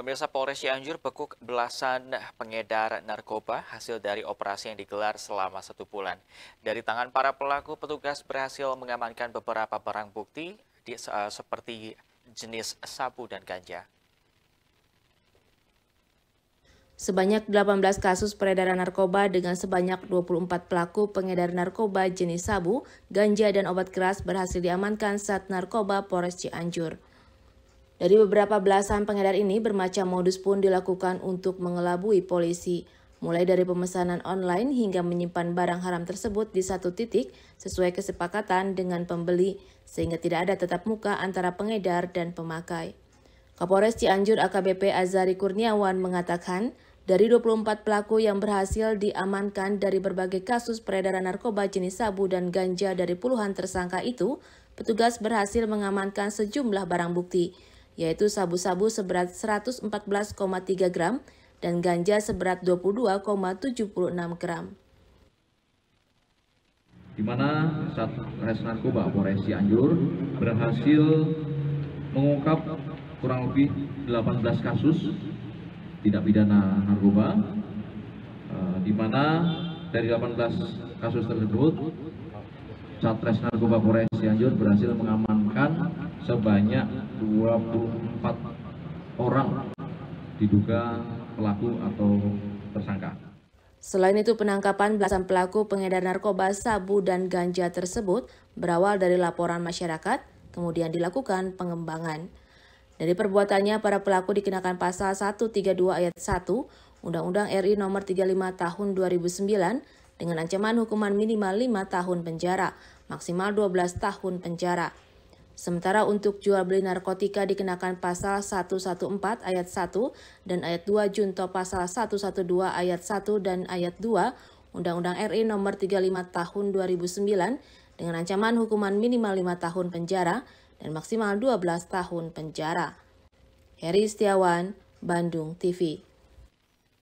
Pemirsa Polres Cianjur bekuk belasan pengedar narkoba hasil dari operasi yang digelar selama satu bulan. Dari tangan para pelaku, petugas berhasil mengamankan beberapa barang bukti di, uh, seperti jenis sabu dan ganja. Sebanyak 18 kasus peredaran narkoba dengan sebanyak 24 pelaku pengedar narkoba jenis sabu, ganja, dan obat keras berhasil diamankan saat narkoba Polres Cianjur. Dari beberapa belasan pengedar ini, bermacam modus pun dilakukan untuk mengelabui polisi, mulai dari pemesanan online hingga menyimpan barang haram tersebut di satu titik sesuai kesepakatan dengan pembeli, sehingga tidak ada tetap muka antara pengedar dan pemakai. Kapolres Cianjur AKBP Azari Kurniawan mengatakan, dari 24 pelaku yang berhasil diamankan dari berbagai kasus peredaran narkoba jenis sabu dan ganja dari puluhan tersangka itu, petugas berhasil mengamankan sejumlah barang bukti, yaitu sabu-sabu seberat 114,3 gram dan ganja seberat 22,76 gram. Di mana Satres Narkoba Polres Cianjur berhasil mengungkap kurang lebih 18 kasus tindak pidana narkoba eh, di mana dari 18 kasus tersebut Satres Narkoba Polres Cianjur berhasil mengamankan sebanyak 24 orang diduga pelaku atau tersangka. Selain itu penangkapan belasan pelaku pengedar narkoba, sabu, dan ganja tersebut berawal dari laporan masyarakat, kemudian dilakukan pengembangan. Dari perbuatannya, para pelaku dikenakan pasal 132 ayat 1 Undang-Undang RI Nomor 35 Tahun 2009 dengan ancaman hukuman minimal 5 tahun penjara, maksimal 12 tahun penjara. Sementara untuk jual beli narkotika dikenakan pasal 114 ayat 1 dan ayat 2 junto pasal 112 ayat 1 dan ayat 2 Undang-Undang RI nomor 35 tahun 2009 dengan ancaman hukuman minimal 5 tahun penjara dan maksimal 12 tahun penjara. Heri Setiawan, Bandung TV